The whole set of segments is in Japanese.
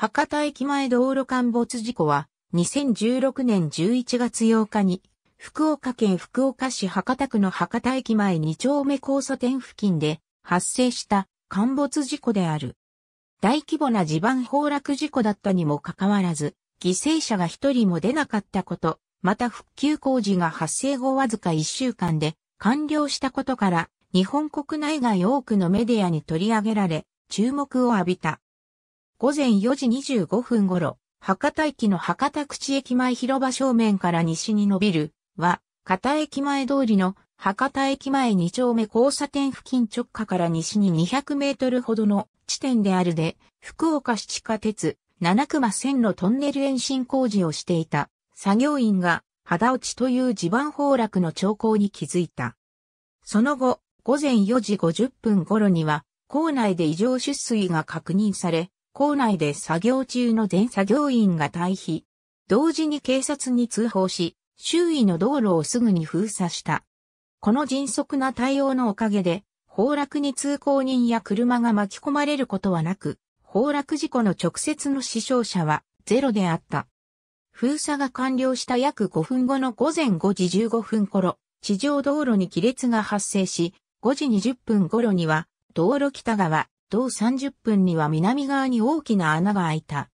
博多駅前道路陥没事故は、2016年11月8日に、福岡県福岡市博多区の博多駅前2丁目交差点付近で発生した陥没事故である。大規模な地盤崩落事故だったにもかかわらず、犠牲者が一人も出なかったこと、また復旧工事が発生後わずか1週間で完了したことから、日本国内外多くのメディアに取り上げられ、注目を浴びた。午前4時25分頃、博多駅の博多口駅前広場正面から西に伸びる、は、片駅前通りの博多駅前2丁目交差点付近直下から西に200メートルほどの地点であるで、福岡市地下鉄、七熊線のトンネル延伸工事をしていた作業員が肌落ちという地盤崩落の兆候に気づいた。その後、午前4時50分頃には、校内で異常出水が確認され、校内で作業中の全作業員が退避。同時に警察に通報し、周囲の道路をすぐに封鎖した。この迅速な対応のおかげで、崩落に通行人や車が巻き込まれることはなく、崩落事故の直接の死傷者はゼロであった。封鎖が完了した約5分後の午前5時15分頃、地上道路に亀裂が発生し、5時20分頃には、道路北側、同30分には南側に大きな穴が開いた。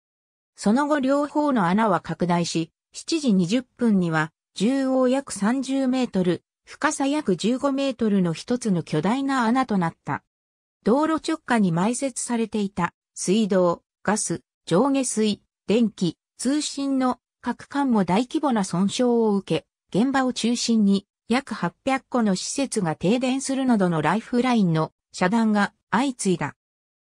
その後両方の穴は拡大し、7時20分には、縦横約30メートル、深さ約15メートルの一つの巨大な穴となった。道路直下に埋設されていた、水道、ガス、上下水、電気、通信の各管も大規模な損傷を受け、現場を中心に約800個の施設が停電するなどのライフラインの遮断が相次いだ。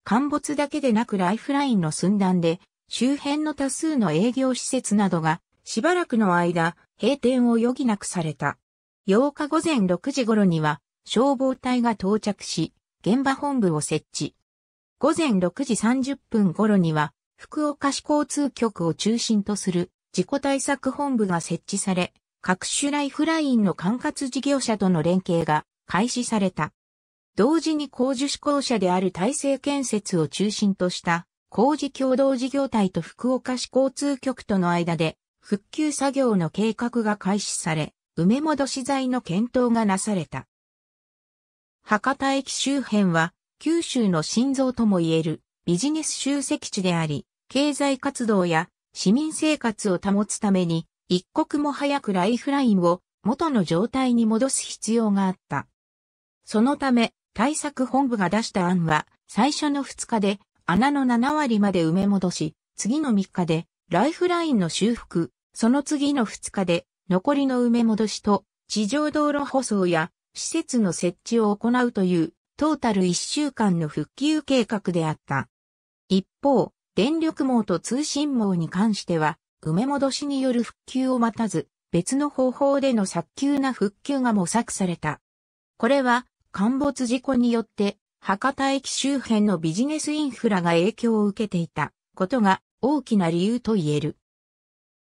陥没だけでなくライフラインの寸断で、周辺の多数の営業施設などが、しばらくの間、閉店を余儀なくされた。8日午前6時頃には、消防隊が到着し、現場本部を設置。午前6時30分頃には、福岡市交通局を中心とする事故対策本部が設置され、各種ライフラインの管轄事業者との連携が開始された。同時に工事志向者である体制建設を中心とした工事共同事業体と福岡市交通局との間で復旧作業の計画が開始され、埋め戻し材の検討がなされた。博多駅周辺は九州の心臓とも言えるビジネス集積地であり、経済活動や市民生活を保つために一刻も早くライフラインを元の状態に戻す必要があった。そのため、対策本部が出した案は、最初の2日で穴の7割まで埋め戻し、次の3日でライフラインの修復、その次の2日で残りの埋め戻しと地上道路舗装や施設の設置を行うというトータル1週間の復旧計画であった。一方、電力網と通信網に関しては、埋め戻しによる復旧を待たず、別の方法での早急な復旧が模索された。これは、陥没事故によって、博多駅周辺のビジネスインフラが影響を受けていたことが大きな理由と言える。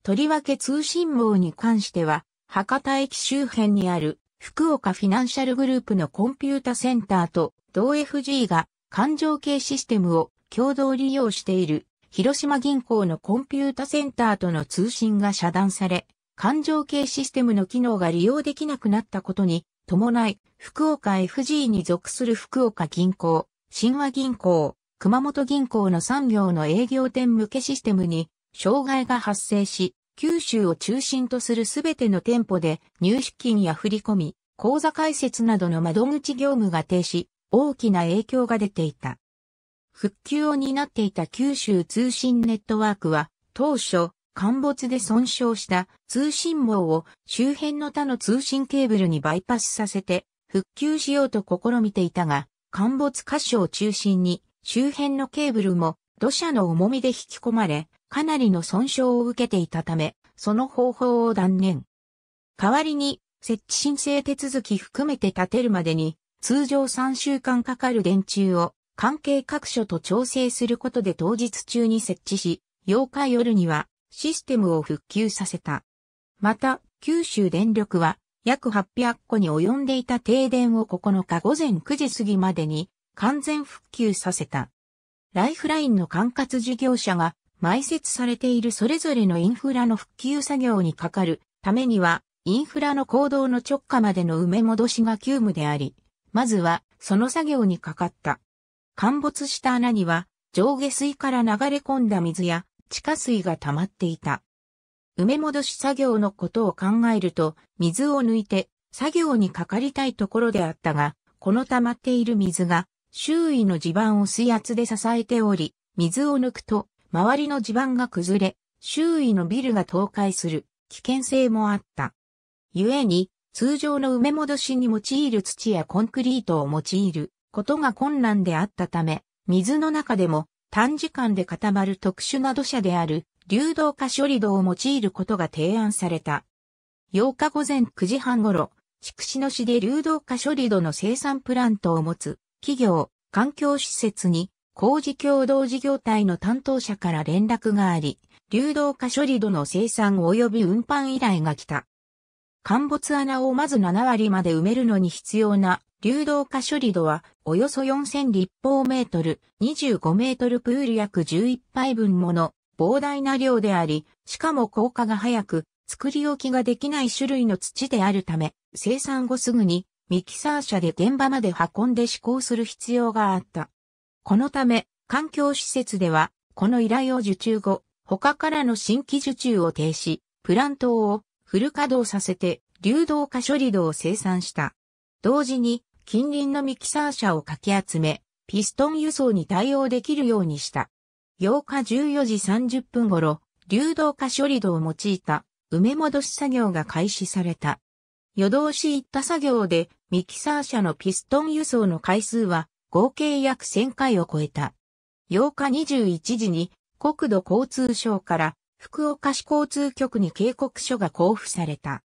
とりわけ通信網に関しては、博多駅周辺にある福岡フィナンシャルグループのコンピュータセンターと同 FG が環状系システムを共同利用している広島銀行のコンピュータセンターとの通信が遮断され、環状系システムの機能が利用できなくなったことに伴い、福岡 FG に属する福岡銀行、新和銀行、熊本銀行の産業の営業店向けシステムに障害が発生し、九州を中心とするすべての店舗で入出金や振込、口座開設などの窓口業務が停止、大きな影響が出ていた。復旧を担っていた九州通信ネットワークは、当初、陥没で損傷した通信網を周辺の他の通信ケーブルにバイパスさせて復旧しようと試みていたが、陥没箇所を中心に周辺のケーブルも土砂の重みで引き込まれ、かなりの損傷を受けていたため、その方法を断念。代わりに、設置申請手続き含めて建てるまでに、通常3週間かかる電柱を関係各所と調整することで当日中に設置し、8日夜にはシステムを復旧させた。また、九州電力は約800個に及んでいた停電を9日午前9時過ぎまでに完全復旧させた。ライフラインの管轄事業者が埋設されているそれぞれのインフラの復旧作業にかかるためには、インフラの行動の直下までの埋め戻しが急務であり、まずはその作業にかかった。陥没した穴には上下水から流れ込んだ水や地下水が溜まっていた。埋め戻し作業のことを考えると、水を抜いて作業にかかりたいところであったが、この溜まっている水が周囲の地盤を水圧で支えており、水を抜くと周りの地盤が崩れ、周囲のビルが倒壊する危険性もあった。故に、通常の埋め戻しに用いる土やコンクリートを用いることが困難であったため、水の中でも短時間で固まる特殊な土砂である流動化処理土を用いることが提案された。8日午前9時半頃、筑紫野市で流動化処理土の生産プラントを持つ企業、環境施設に工事共同事業体の担当者から連絡があり、流動化処理土の生産及び運搬依頼が来た。陥没穴をまず7割まで埋めるのに必要な流動化処理度はおよそ4000立方メートル、25メートルプール約11杯分もの膨大な量であり、しかも効果が早く、作り置きができない種類の土であるため、生産後すぐにミキサー車で現場まで運んで施行する必要があった。このため、環境施設では、この依頼を受注後、他からの新規受注を停止、プラントをフル稼働させて流動化処理度を生産した。同時に近隣のミキサー車をかき集め、ピストン輸送に対応できるようにした。8日14時30分頃、流動化処理度を用いた埋め戻し作業が開始された。夜通し行った作業でミキサー車のピストン輸送の回数は合計約1000回を超えた。8日21時に国土交通省から福岡市交通局に警告書が交付された。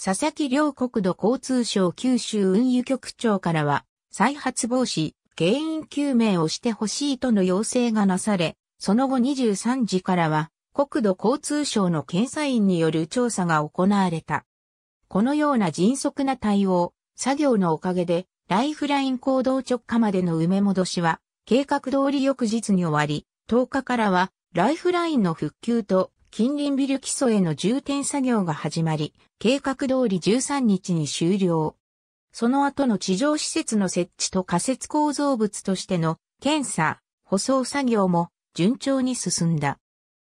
佐々木良国土交通省九州運輸局長からは、再発防止、原因究明をしてほしいとの要請がなされ、その後23時からは、国土交通省の検査員による調査が行われた。このような迅速な対応、作業のおかげで、ライフライン行動直下までの埋め戻しは、計画通り翌日に終わり、10日からは、ライフラインの復旧と近隣ビル基礎への重点作業が始まり、計画通り13日に終了。その後の地上施設の設置と仮設構造物としての検査、舗装作業も順調に進んだ。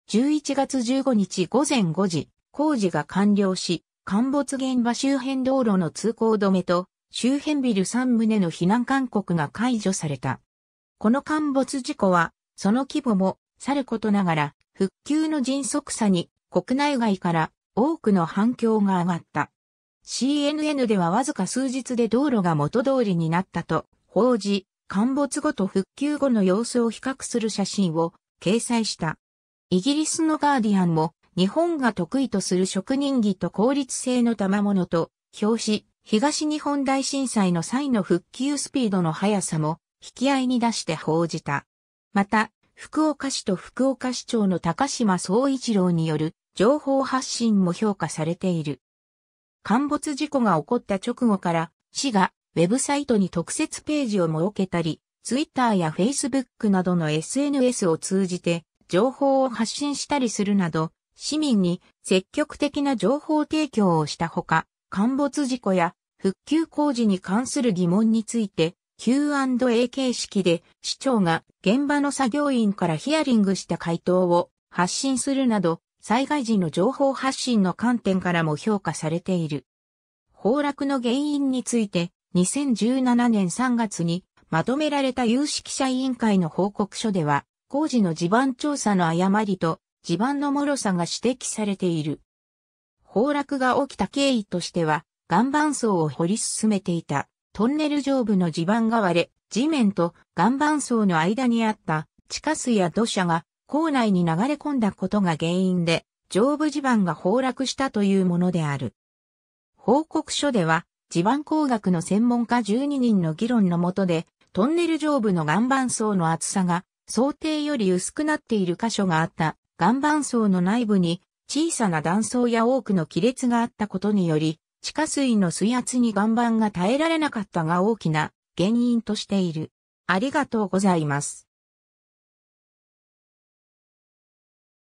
11月15日午前5時、工事が完了し、陥没現場周辺道路の通行止めと、周辺ビル3棟の避難勧告が解除された。この陥没事故は、その規模も、さることながら、復旧の迅速さに国内外から多くの反響が上がった。CNN ではわずか数日で道路が元通りになったと報じ、陥没後と復旧後の様子を比較する写真を掲載した。イギリスのガーディアンも日本が得意とする職人技と効率性の賜物と表し、東日本大震災の際の復旧スピードの速さも引き合いに出して報じた。また、福岡市と福岡市長の高島総一郎による情報発信も評価されている。陥没事故が起こった直後から、市がウェブサイトに特設ページを設けたり、ツイッターやフェイスブックなどの SNS を通じて情報を発信したりするなど、市民に積極的な情報提供をしたほか、陥没事故や復旧工事に関する疑問について Q&A 形式で市長が現場の作業員からヒアリングした回答を発信するなど災害時の情報発信の観点からも評価されている。崩落の原因について2017年3月にまとめられた有識者委員会の報告書では工事の地盤調査の誤りと地盤の脆さが指摘されている。崩落が起きた経緯としては岩盤層を掘り進めていたトンネル上部の地盤が割れ、地面と岩盤層の間にあった地下水や土砂が構内に流れ込んだことが原因で、上部地盤が崩落したというものである。報告書では、地盤工学の専門家12人の議論のもとで、トンネル上部の岩盤層の厚さが想定より薄くなっている箇所があった岩盤層の内部に小さな断層や多くの亀裂があったことにより地下水の水圧に岩盤が耐えられなかったが大きな原因としている。ありがとうございます。